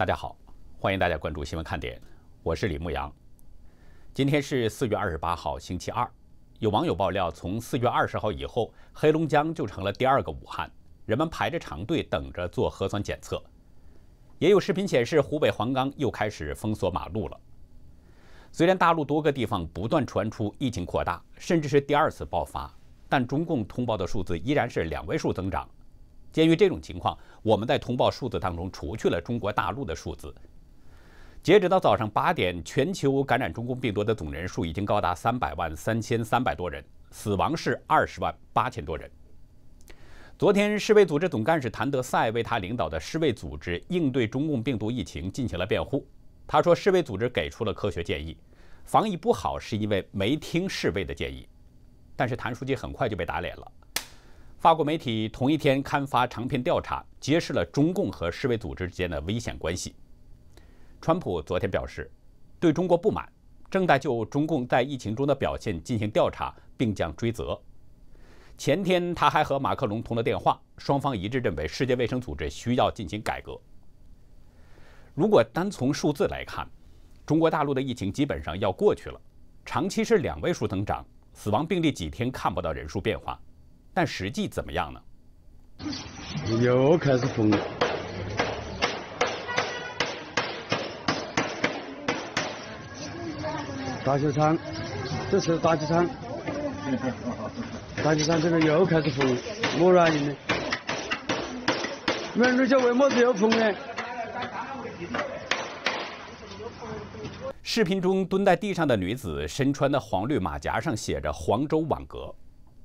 大家好，欢迎大家关注新闻看点，我是李牧阳。今天是四月二十八号，星期二。有网友爆料，从四月二十号以后，黑龙江就成了第二个武汉，人们排着长队等着做核酸检测。也有视频显示，湖北黄冈又开始封锁马路了。虽然大陆多个地方不断传出疫情扩大，甚至是第二次爆发，但中共通报的数字依然是两位数增长。鉴于这种情况，我们在通报数字当中除去了中国大陆的数字。截止到早上八点，全球感染中共病毒的总人数已经高达三百万三千三百多人，死亡是二十万八千多人。昨天，世卫组织总干事谭德赛为他领导的世卫组织应对中共病毒疫情进行了辩护。他说，世卫组织给出了科学建议，防疫不好是因为没听世卫的建议。但是谭书记很快就被打脸了。法国媒体同一天刊发长篇调查，揭示了中共和世卫组织之间的危险关系。川普昨天表示，对中国不满，正在就中共在疫情中的表现进行调查，并将追责。前天他还和马克龙通了电话，双方一致认为世界卫生组织需要进行改革。如果单从数字来看，中国大陆的疫情基本上要过去了，长期是两位数增长，死亡病例几天看不到人数变化。但实际怎么样呢？又开始疯了！打气仓，这是打气仓。打气仓这边又开始疯，我让你呢。你们说为么子要疯呢？视频中蹲在地上的女子身穿的黄绿马甲上写着“黄州网格”。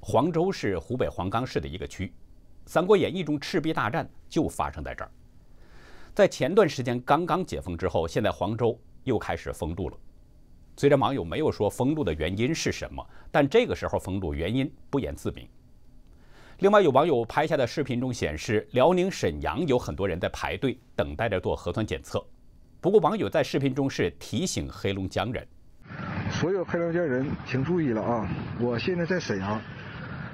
黄州是湖北黄冈市的一个区，《三国演义》中赤壁大战就发生在这儿。在前段时间刚刚解封之后，现在黄州又开始封路了。虽然网友没有说封路的原因是什么，但这个时候封路原因不言自明。另外，有网友拍下的视频中显示，辽宁沈阳有很多人在排队等待着做核酸检测。不过，网友在视频中是提醒黑龙江人：所有黑龙江人，请注意了啊！我现在在沈阳。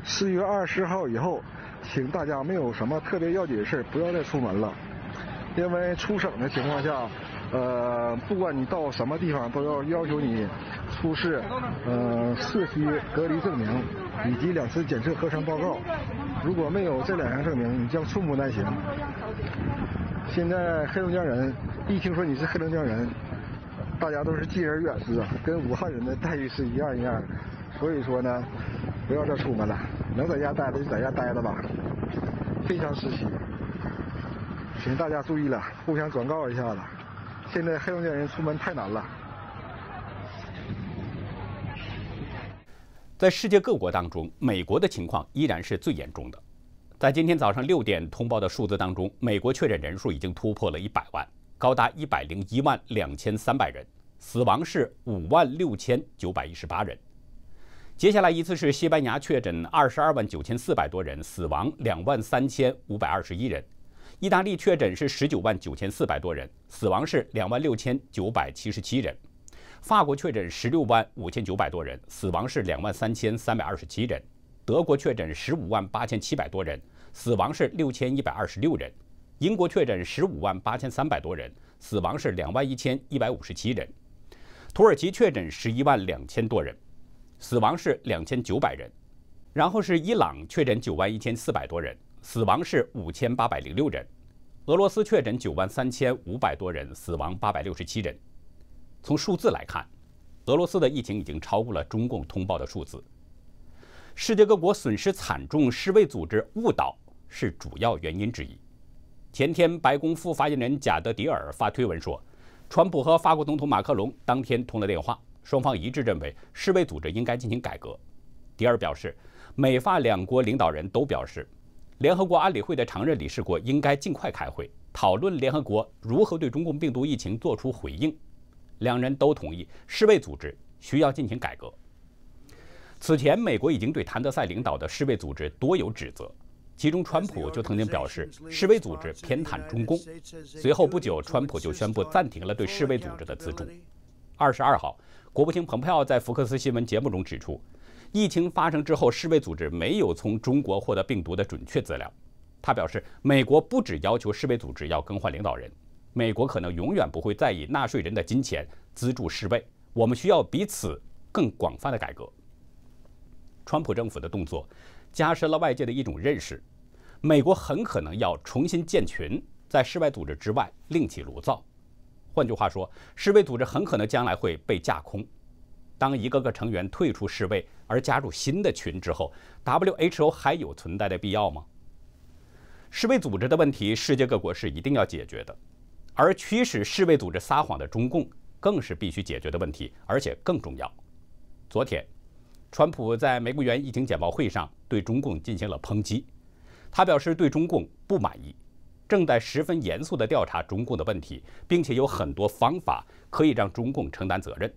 四月二十号以后，请大家没有什么特别要紧的事不要再出门了。因为出省的情况下，呃，不管你到什么地方，都要要求你出示呃社区隔离证明以及两次检测核酸报告。如果没有这两项证明，你将寸步难行。现在黑龙江人一听说你是黑龙江人，大家都是敬而远之，跟武汉人的待遇是一样一样的。所以说呢。不要再出门了，能在家待着就在家待着吧。非常时期，请大家注意了，互相转告一下子。现在黑龙江人出门太难了。在世界各国当中，美国的情况依然是最严重的。在今天早上六点通报的数字当中，美国确诊人数已经突破了一百万，高达一百零一万两千三百人，死亡是五万六千九百一十八人。接下来一次是西班牙，确诊二十二万九千四百多人，死亡两万三千五百二十一人；意大利确诊是十九万九千四百多人，死亡是两万六千九百七十七人；法国确诊十六万五千九百多人，死亡是两万三千三百二十七人；德国确诊十五万八千七百多人，死亡是六千一百二十六人；英国确诊十五万八千三百多人，死亡是两万一千一百五十七人；土耳其确诊十一万两千多人。死亡是两千九百人，然后是伊朗确诊九万一千四百多人，死亡是五千八百零六人；俄罗斯确诊九万三千五百多人，死亡八百六十七人。从数字来看，俄罗斯的疫情已经超过了中共通报的数字。世界各国损失惨重，世卫组织误导是主要原因之一。前天，白宫副发言人贾德迪尔发推文说，川普和法国总统马克龙当天通了电话。双方一致认为世卫组织应该进行改革。迪尔表示，美法两国领导人都表示，联合国安理会的常任理事国应该尽快开会，讨论联合国如何对中共病毒疫情作出回应。两人都同意世卫组织需要进行改革。此前，美国已经对谭德赛领导的世卫组织多有指责，其中川普就曾经表示世卫组织偏袒中共。随后不久，川普就宣布暂停了对世卫组织的资助。二十二号，国务卿蓬佩奥在福克斯新闻节目中指出，疫情发生之后，世卫组织没有从中国获得病毒的准确资料。他表示，美国不只要求世卫组织要更换领导人，美国可能永远不会再以纳税人的金钱资助世卫。我们需要彼此更广泛的改革。川普政府的动作加深了外界的一种认识：美国很可能要重新建群，在世卫组织之外另起炉灶。换句话说，世卫组织很可能将来会被架空。当一个个成员退出世卫而加入新的群之后，WHO 还有存在的必要吗？世卫组织的问题，世界各国是一定要解决的，而驱使世卫组织撒谎的中共，更是必须解决的问题，而且更重要。昨天，川普在玫瑰园疫情简报会上对中共进行了抨击，他表示对中共不满意。正在十分严肃地调查中共的问题，并且有很多方法可以让中共承担责任。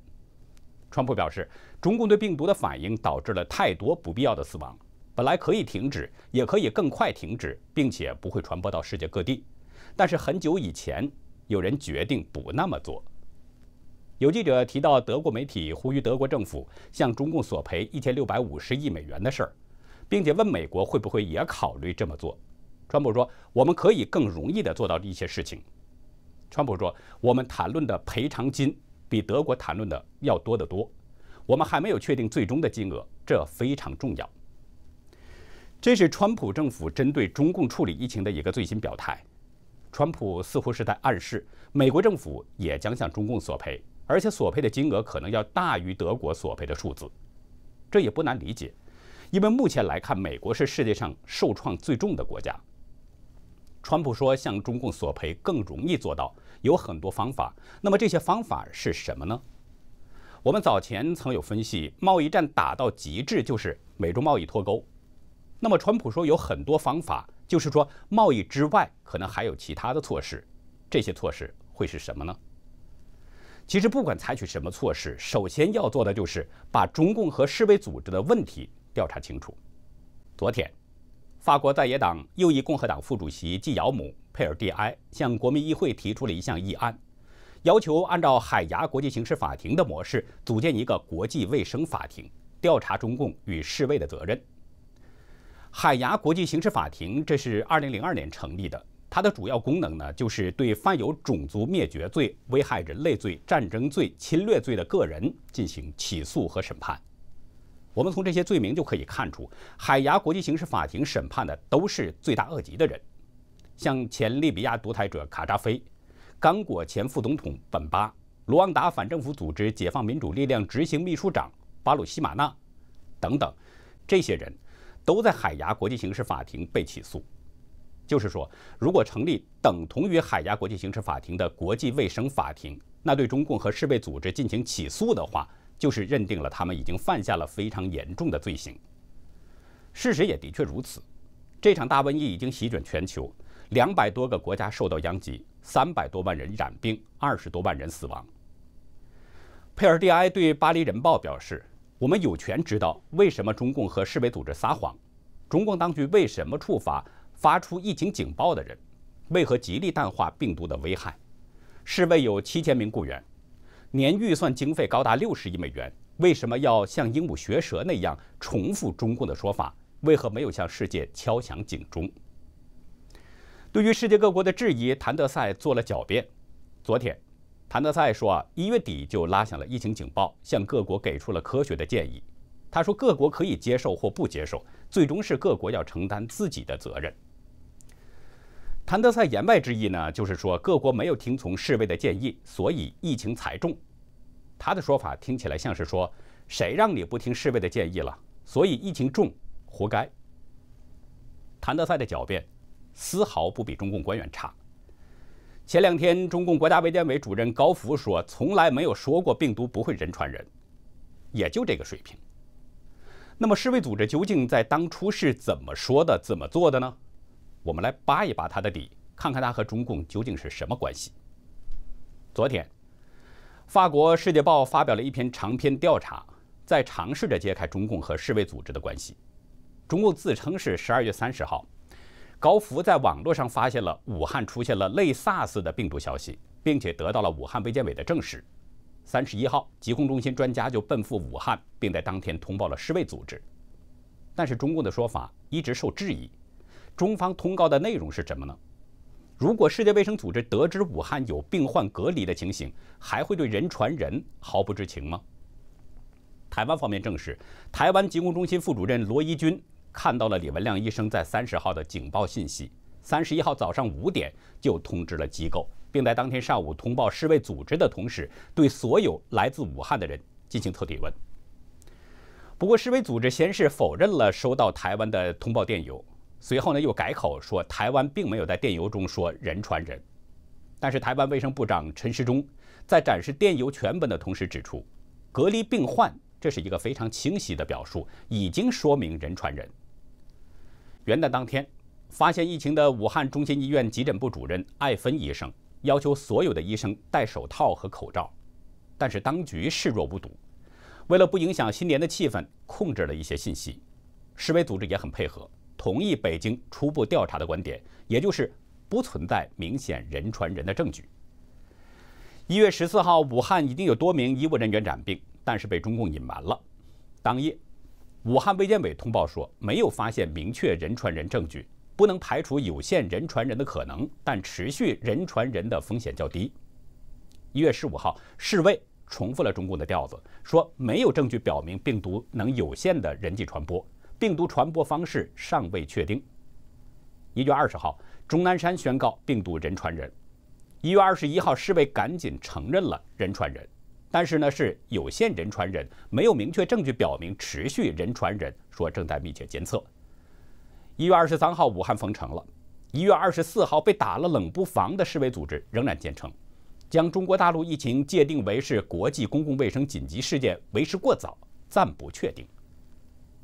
川普表示，中共对病毒的反应导致了太多不必要的死亡，本来可以停止，也可以更快停止，并且不会传播到世界各地。但是很久以前，有人决定不那么做。有记者提到德国媒体呼吁德国政府向中共索赔一千六百五十亿美元的事儿，并且问美国会不会也考虑这么做。川普说：“我们可以更容易的做到一些事情。”川普说：“我们谈论的赔偿金比德国谈论的要多得多。我们还没有确定最终的金额，这非常重要。”这是川普政府针对中共处理疫情的一个最新表态。川普似乎是在暗示，美国政府也将向中共索赔，而且索赔的金额可能要大于德国索赔的数字。这也不难理解，因为目前来看，美国是世界上受创最重的国家。川普说，向中共索赔更容易做到，有很多方法。那么这些方法是什么呢？我们早前曾有分析，贸易战打到极致就是美中贸易脱钩。那么川普说有很多方法，就是说贸易之外可能还有其他的措施。这些措施会是什么呢？其实不管采取什么措施，首先要做的就是把中共和世卫组织的问题调查清楚。昨天。法国在野党右翼共和党副主席纪尧姆·佩尔蒂埃向国民议会提出了一项议案，要求按照海牙国际刑事法庭的模式组建一个国际卫生法庭，调查中共与世卫的责任。海牙国际刑事法庭这是2002年成立的，它的主要功能呢，就是对犯有种族灭绝罪、危害人类罪、战争罪、侵略罪的个人进行起诉和审判。我们从这些罪名就可以看出，海牙国际刑事法庭审判的都是罪大恶极的人，像前利比亚独裁者卡扎菲、刚果前副总统本巴、卢旺达反政府组织解放民主力量执行秘书长巴鲁西马纳等等，这些人，都在海牙国际刑事法庭被起诉。就是说，如果成立等同于海牙国际刑事法庭的国际卫生法庭，那对中共和世卫组织进行起诉的话。就是认定了他们已经犯下了非常严重的罪行。事实也的确如此，这场大瘟疫已经席卷全球，两百多个国家受到殃及，三百多万人染病，二十多万人死亡。佩尔蒂埃对《巴黎人报》表示：“我们有权知道为什么中共和世卫组织撒谎，中共当局为什么处罚发出疫情警报的人，为何极力淡化病毒的危害。”世卫有七千名雇员。年预算经费高达六十亿美元，为什么要像鹦鹉学舌那样重复中共的说法？为何没有向世界敲响警钟？对于世界各国的质疑，谭德赛做了狡辩。昨天，谭德赛说啊，一月底就拉响了疫情警报，向各国给出了科学的建议。他说，各国可以接受或不接受，最终是各国要承担自己的责任。谭德赛言外之意呢，就是说各国没有听从世卫的建议，所以疫情才重。他的说法听起来像是说，谁让你不听世卫的建议了，所以疫情重，活该。谭德赛的狡辩丝毫不比中共官员差。前两天，中共国家卫健委主任高福说，从来没有说过病毒不会人传人，也就这个水平。那么，世卫组织究竟在当初是怎么说的，怎么做的呢？我们来扒一扒他的底，看看他和中共究竟是什么关系。昨天，法国《世界报》发表了一篇长篇调查，在尝试着揭开中共和世卫组织的关系。中共自称是十二月三十号，高福在网络上发现了武汉出现了类 SARS 的病毒消息，并且得到了武汉卫健委的证实。三十一号，疾控中心专家就奔赴武汉，并在当天通报了世卫组织。但是中共的说法一直受质疑。中方通告的内容是什么呢？如果世界卫生组织得知武汉有病患隔离的情形，还会对人传人毫不知情吗？台湾方面证实，台湾疾控中心副主任罗宜君看到了李文亮医生在三十号的警报信息，三十一号早上五点就通知了机构，并在当天上午通报世卫组织的同时，对所有来自武汉的人进行测体温。不过，世卫组织先是否认了收到台湾的通报电邮。随后呢，又改口说台湾并没有在电邮中说人传人。但是台湾卫生部长陈时中在展示电邮全本的同时指出，隔离病患这是一个非常清晰的表述，已经说明人传人。元旦当天发现疫情的武汉中心医院急诊部主任艾芬医生要求所有的医生戴手套和口罩，但是当局视若无睹。为了不影响新年的气氛，控制了一些信息。世卫组织也很配合。同意北京初步调查的观点，也就是不存在明显人传人的证据。一月十四号，武汉已经有多名医务人员染病，但是被中共隐瞒了。当夜，武汉卫健委通报说，没有发现明确人传人证据，不能排除有限人传人的可能，但持续人传人的风险较低。一月十五号，世卫重复了中共的调子，说没有证据表明病毒能有限的人际传播。病毒传播方式尚未确定。一月二十号，钟南山宣告病毒人传人。一月二十一号，世卫赶紧承认了人传人，但是呢是有限人传人，没有明确证据表明持续人传人，说正在密切监测。一月二十三号，武汉封城了。一月二十四号，被打了冷不防的世卫组织仍然坚称，将中国大陆疫情界定为是国际公共卫生紧急事件为时过早，暂不确定。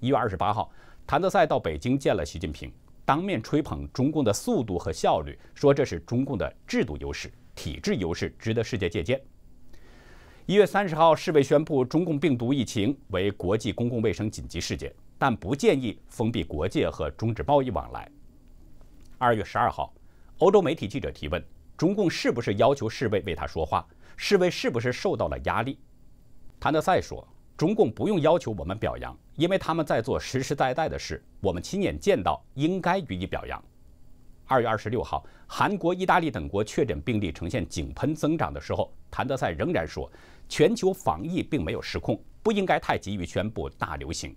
一月二十八号，谭德赛到北京见了习近平，当面吹捧中共的速度和效率，说这是中共的制度优势、体制优势，值得世界借鉴。一月三十号，世卫宣布中共病毒疫情为国际公共卫生紧急事件，但不建议封闭国界和终止贸易往来。二月十二号，欧洲媒体记者提问，中共是不是要求世卫为他说话？世卫是不是受到了压力？谭德赛说。中共不用要求我们表扬，因为他们在做实实在在的事，我们亲眼见到，应该予以表扬。二月二十六号，韩国、意大利等国确诊病例呈现井喷增长的时候，谭德赛仍然说，全球防疫并没有失控，不应该太急于宣布大流行。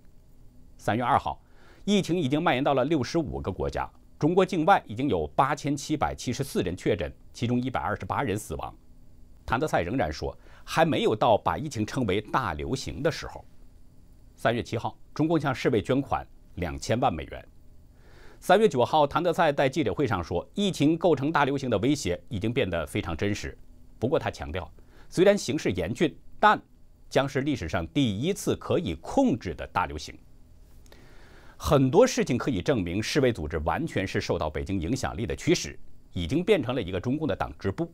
三月二号，疫情已经蔓延到了六十五个国家，中国境外已经有八千七百七十四人确诊，其中一百二十八人死亡。谭德赛仍然说。还没有到把疫情称为大流行的时候。三月七号，中共向世卫捐款两千万美元。三月九号，谭德赛在记者会上说，疫情构成大流行的威胁已经变得非常真实。不过他强调，虽然形势严峻，但将是历史上第一次可以控制的大流行。很多事情可以证明，世卫组织完全是受到北京影响力的驱使，已经变成了一个中共的党支部。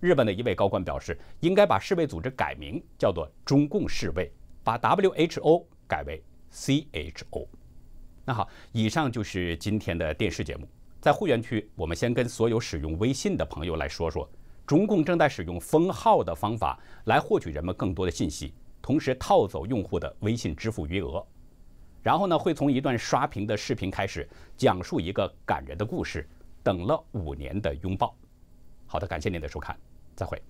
日本的一位高官表示，应该把世卫组织改名叫做“中共世卫”，把 WHO 改为 CHO。那好，以上就是今天的电视节目。在会员区，我们先跟所有使用微信的朋友来说说，中共正在使用封号的方法来获取人们更多的信息，同时套走用户的微信支付余额。然后呢，会从一段刷屏的视频开始讲述一个感人的故事——等了五年的拥抱。好的，感谢您的收看。再会。